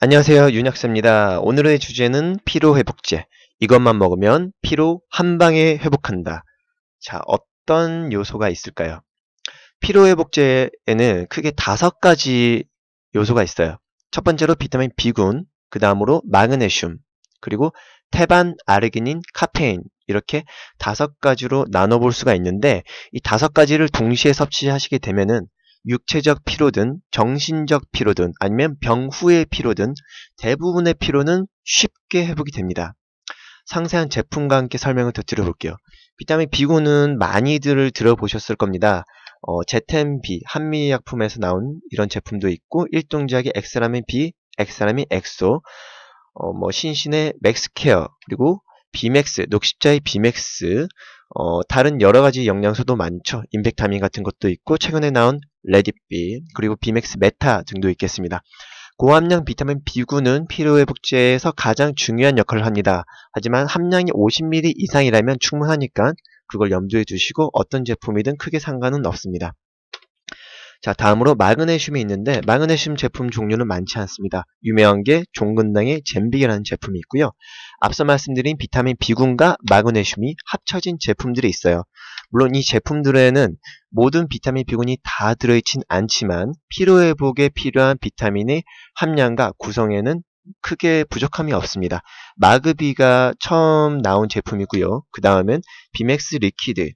안녕하세요 윤약사입니다. 오늘의 주제는 피로회복제 이것만 먹으면 피로 한방에 회복한다. 자 어떤 요소가 있을까요? 피로회복제에는 크게 다섯 가지 요소가 있어요. 첫 번째로 비타민 B군, 그 다음으로 마그네슘, 그리고 태반, 아르기닌, 카페인 이렇게 다섯 가지로 나눠볼 수가 있는데 이 다섯 가지를 동시에 섭취하시게 되면은 육체적 피로든 정신적 피로든 아니면 병 후의 피로든 대부분의 피로는 쉽게 회복이 됩니다. 상세한 제품과 함께 설명을 더들려볼게요 비타민 B군은 많이들 들어보셨을 겁니다. 어, 제템 B, 한미약품에서 나온 이런 제품도 있고 일동제약의 엑스라민 B, 엑스라민 엑소, 어, 뭐 신신의 맥스케어, 그리고 비맥스, 녹십자의 비맥스, 어, 다른 여러 가지 영양소도 많죠. 임팩타민 같은 것도 있고 최근에 나온 레디비 그리고 비맥스 메타 등도 있겠습니다. 고함량 비타민 B9는 피로회복제에서 가장 중요한 역할을 합니다. 하지만 함량이 50ml 이상이라면 충분하니까 그걸 염두에 두시고 어떤 제품이든 크게 상관은 없습니다. 자, 다음으로 마그네슘이 있는데 마그네슘 제품 종류는 많지 않습니다. 유명한 게 종근당의 젬빅이라는 제품이 있고요. 앞서 말씀드린 비타민 B군과 마그네슘이 합쳐진 제품들이 있어요. 물론 이 제품들에는 모든 비타민 B군이 다 들어있진 않지만 피로회복에 필요한 비타민의 함량과 구성에는 크게 부족함이 없습니다. 마그비가 처음 나온 제품이고요. 그 다음엔 비맥스 리퀴드,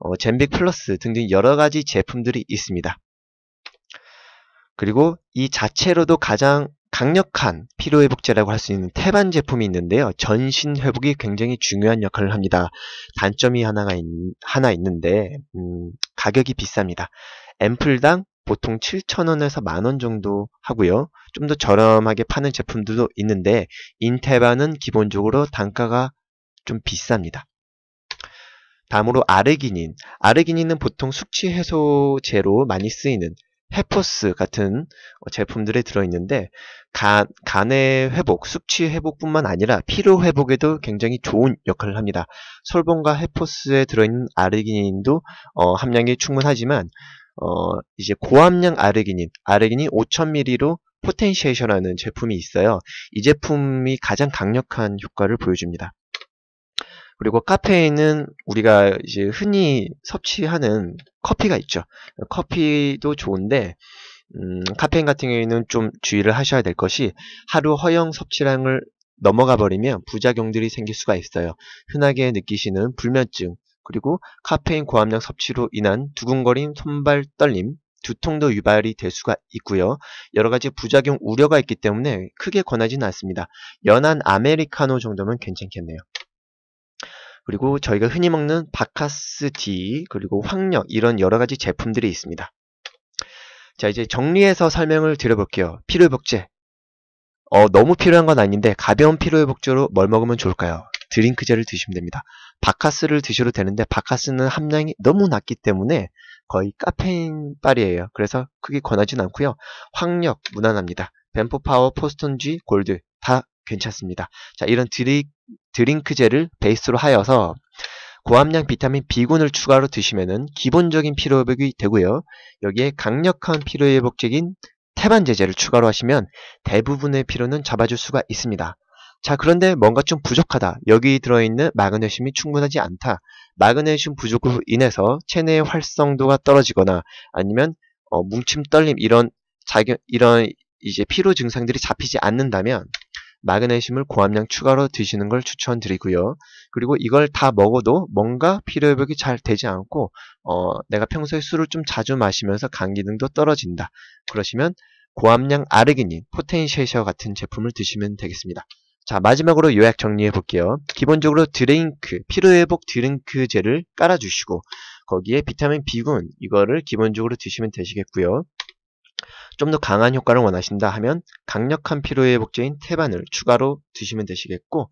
어, 젠빅 플러스 등등 여러가지 제품들이 있습니다. 그리고 이 자체로도 가장 강력한 피로회복제라고 할 수 있는 태반 제품이 있는데요. 전신 회복이 굉장히 중요한 역할을 합니다. 단점이 하나가 있, 하나 있는데 음, 가격이 비쌉니다. 앰플당 보통 7,000원에서 만원 정도 하고요. 좀 더 저렴하게 파는 제품들도 있는데 인테반은 기본적으로 단가가 좀 비쌉니다. 다음으로 아르기닌. 아르기닌은 보통 숙취 해소제로 많이 쓰이는 헤퍼스 같은 어, 제품들에 들어있는데 간, 간의 회복, 숙취 회복뿐만 아니라 피로 회복에도 굉장히 좋은 역할을 합니다. 솔봉과 헤퍼스에 들어있는 아르기닌도 어, 함량이 충분하지만 어, 이제 고함량 아르기닌, 아르기닌 5000ml로 포텐시에이션하는 제품이 있어요. 이 제품이 가장 강력한 효과를 보여줍니다. 그리고 카페인은 우리가 이제 흔히 섭취하는 커피가 있죠. 커피도 좋은데 음, 카페인 같은 경우에는 좀 주의를 하셔야 될 것이 하루 허용 섭취량을 넘어가 버리면 부작용들이 생길 수가 있어요. 흔하게 느끼시는 불면증, 그리고 카페인 고함량 섭취로 인한 두근거림, 손발 떨림, 두통도 유발이 될 수가 있고요. 여러 가지 부작용 우려가 있기 때문에 크게 권하지는 않습니다. 연한 아메리카노 정도면 괜찮겠네요. 그리고 저희가 흔히 먹는 바카스지 그리고 황녀 이런 여러가지 제품들이 있습니다. 자 이제 정리해서 설명을 드려볼게요. 피로회복제 어, 너무 필요한 건 아닌데 가벼운 피로회복제로 뭘 먹으면 좋을까요? 드링크제를 드시면 됩니다. 바카스를 드셔도 되는데 바카스는 함량이 너무 낮기 때문에 거의 카페인 빨이에요. 그래서 크게 권하진 않고요. 황력 무난합니다. 뱀포파워 포스톤지, 골드 다 괜찮습니다. 자, 이런 드리, 드링크제를 베이스로 하여서 고함량 비타민 B군을 추가로 드시면은 기본적인 피로 회복이 되고요. 여기에 강력한 피로 회복적인 태반 제제를 추가로 하시면 대부분의 피로는 잡아줄 수가 있습니다. 자 그런데 뭔가 좀 부족하다. 여기 들어있는 마그네슘이 충분하지 않다. 마그네슘 부족으로 인해서 체내의 활성도가 떨어지거나 아니면 어, 뭉침 떨림 이런 작용 이런 이제 피로 증상들이 잡히지 않는다면 마그네슘을 고함량 추가로 드시는 걸 추천드리고요. 그리고 이걸 다 먹어도 뭔가 피로 회복이 잘 되지 않고 어, 내가 평소에 술을 좀 자주 마시면서 간 기능도 떨어진다. 그러시면 고함량 아르기닌, 포텐시에이셔 같은 제품을 드시면 되겠습니다. 자 마지막으로 요약 정리해 볼게요. 기본적으로 드링크, 피로회복 드링크제를 깔아주시고 거기에 비타민 B군 이거를 기본적으로 드시면 되시겠고요. 좀더 강한 효과를 원하신다 하면 강력한 피로회복제인 태반을 추가로 드시면 되시겠고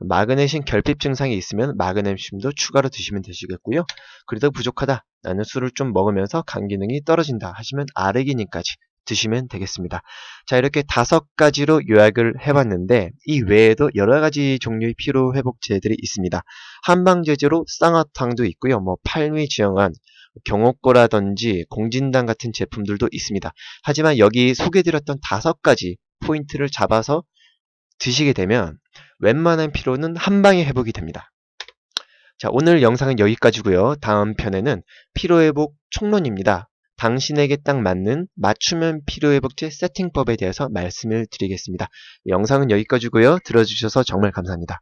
마그네슘 결핍 증상이 있으면 마그네슘도 추가로 드시면 되시겠고요. 그래도 부족하다. 나는 술을 좀 먹으면서 간 기능이 떨어진다 하시면 아르기닌까지 드시면 되겠습니다. 자 이렇게 다섯 가지로 요약을 해봤는데 이 외에도 여러 가지 종류의 피로 회복제들이 있습니다. 한방제제로 쌍화탕도 있고요. 뭐팔미지영한 경옥고라든지 공진당 같은 제품들도 있습니다. 하지만 여기 소개드렸던 다섯 가지 포인트를 잡아서 드시게 되면 웬만한 피로는 한방에 회복이 됩니다. 자 오늘 영상은 여기까지고요. 다음 편에는 피로회복 총론입니다. 당신에게 딱 맞는 맞춤형 피로회복제 세팅법에 대해서 말씀을 드리겠습니다. 영상은 여기까지고요. 들어주셔서 정말 감사합니다.